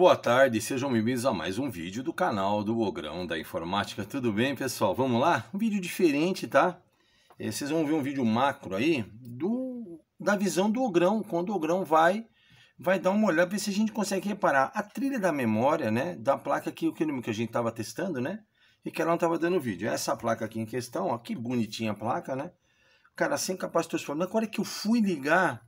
Boa tarde, sejam bem-vindos a mais um vídeo do canal do Ogrão da Informática. Tudo bem, pessoal? Vamos lá? Um vídeo diferente, tá? É, vocês vão ver um vídeo macro aí do, da visão do Ogrão, quando o Ogrão vai vai dar uma olhada, ver se a gente consegue reparar a trilha da memória, né, da placa que, que a gente estava testando, né, e que ela não estava dando vídeo. Essa placa aqui em questão, ó, que bonitinha a placa, né, cara, sem capacitor de Na hora é que eu fui ligar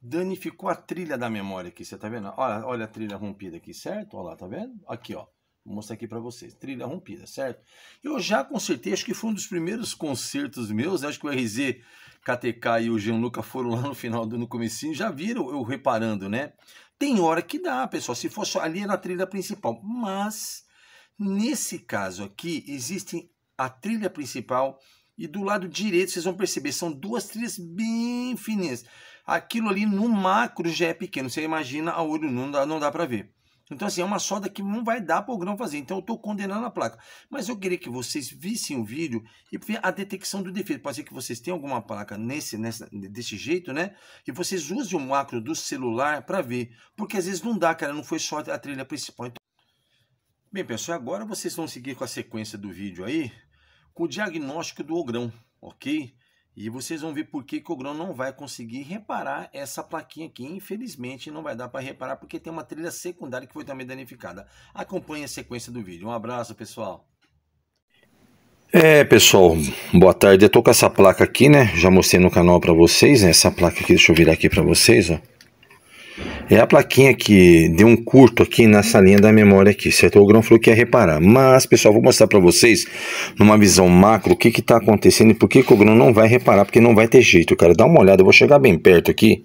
danificou a trilha da memória aqui, você tá vendo? Olha, olha a trilha rompida aqui, certo? Olha lá, tá vendo? Aqui, ó. Vou mostrar aqui para vocês. Trilha rompida, certo? Eu já consertei, acho que foi um dos primeiros concertos meus, acho que o RZ KTK e o Lucas foram lá no final do no comecinho, já viram eu reparando, né? Tem hora que dá, pessoal, se fosse ali é na trilha principal, mas nesse caso aqui existem a trilha principal e do lado direito vocês vão perceber são duas trilhas bem fininhas aquilo ali no macro já é pequeno. Você imagina a olho nu, não dá, não dá para ver. Então, assim, é uma solda que não vai dar para o grão fazer. Então, eu estou condenando a placa. Mas eu queria que vocês vissem o vídeo e a detecção do defeito. Pode ser que vocês tenham alguma placa nesse, nessa, desse jeito, né? E vocês usem o macro do celular para ver. Porque às vezes não dá, cara. Não foi só a trilha principal. Então... Bem, pessoal, agora vocês vão seguir com a sequência do vídeo aí com o diagnóstico do ogrão, ok? E vocês vão ver por que, que o Grão não vai conseguir reparar essa plaquinha aqui. Infelizmente não vai dar para reparar porque tem uma trilha secundária que foi também danificada. Acompanhe a sequência do vídeo. Um abraço, pessoal. É, pessoal, boa tarde. Eu tô com essa placa aqui, né? Já mostrei no canal para vocês, né? Essa placa aqui, deixa eu virar aqui para vocês, ó. É a plaquinha que deu um curto aqui nessa linha da memória aqui, certo? O que quer reparar. Mas, pessoal, vou mostrar para vocês, numa visão macro, o que que tá acontecendo e por que, que o Grão não vai reparar, porque não vai ter jeito, cara. Dá uma olhada, eu vou chegar bem perto aqui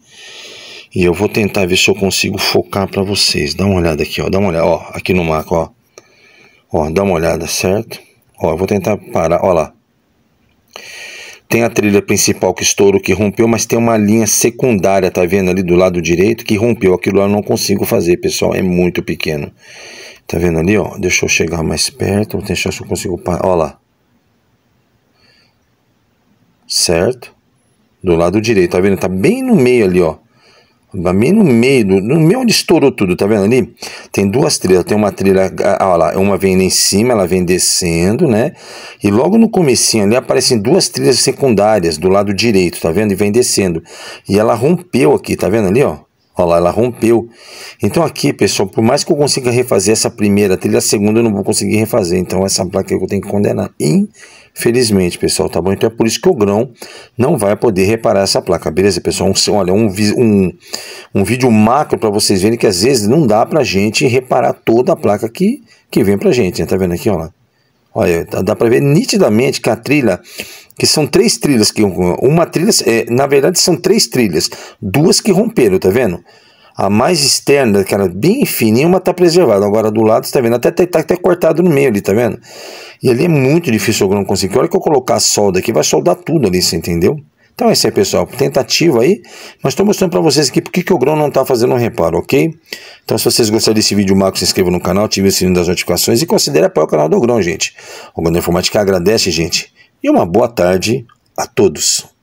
e eu vou tentar ver se eu consigo focar para vocês. Dá uma olhada aqui, ó, dá uma olhada, ó, aqui no macro, ó. Ó, dá uma olhada, certo? Ó, eu vou tentar parar, ó lá. Tem a trilha principal que estourou, que rompeu, mas tem uma linha secundária, tá vendo ali do lado direito, que rompeu. Aquilo lá eu não consigo fazer, pessoal, é muito pequeno. Tá vendo ali, ó? Deixa eu chegar mais perto, deixa eu se eu consigo... Ó lá. Certo? Do lado direito, tá vendo? Tá bem no meio ali, ó bem no meio, do, no meio onde estourou tudo, tá vendo ali? Tem duas trilhas, tem uma trilha, ah, ah, olha lá, uma vem em cima, ela vem descendo, né? E logo no comecinho ali aparecem duas trilhas secundárias do lado direito, tá vendo? E vem descendo. E ela rompeu aqui, tá vendo ali, ó? Olha lá, ela rompeu. Então aqui, pessoal, por mais que eu consiga refazer essa primeira trilha, a segunda eu não vou conseguir refazer. Então essa placa eu tenho que condenar. Infelizmente, pessoal, tá bom? Então é por isso que o grão não vai poder reparar essa placa, beleza, pessoal? Um, olha, um, um, um vídeo macro para vocês verem que às vezes não dá para a gente reparar toda a placa que, que vem para a gente. Né? Tá vendo aqui? Ó, Olha, dá para ver nitidamente que a trilha, que são três trilhas, que uma trilha, é, na verdade são três trilhas, duas que romperam, tá vendo? A mais externa, que era bem fininha, uma tá preservada. Agora do lado, tá vendo? Até tá, tá até cortado no meio ali, tá vendo? E ali é muito difícil eu não conseguir. A hora que eu colocar a solda aqui, vai soldar tudo ali, você entendeu? Então é isso aí, pessoal. Tentativa aí. Mas estou mostrando para vocês aqui porque que o grão não está fazendo um reparo, ok? Então se vocês gostaram desse vídeo, marca, se inscreva no canal, ative o sininho das notificações e considere apoiar o canal do Grão, gente. O Grão Informática agradece, gente. E uma boa tarde a todos.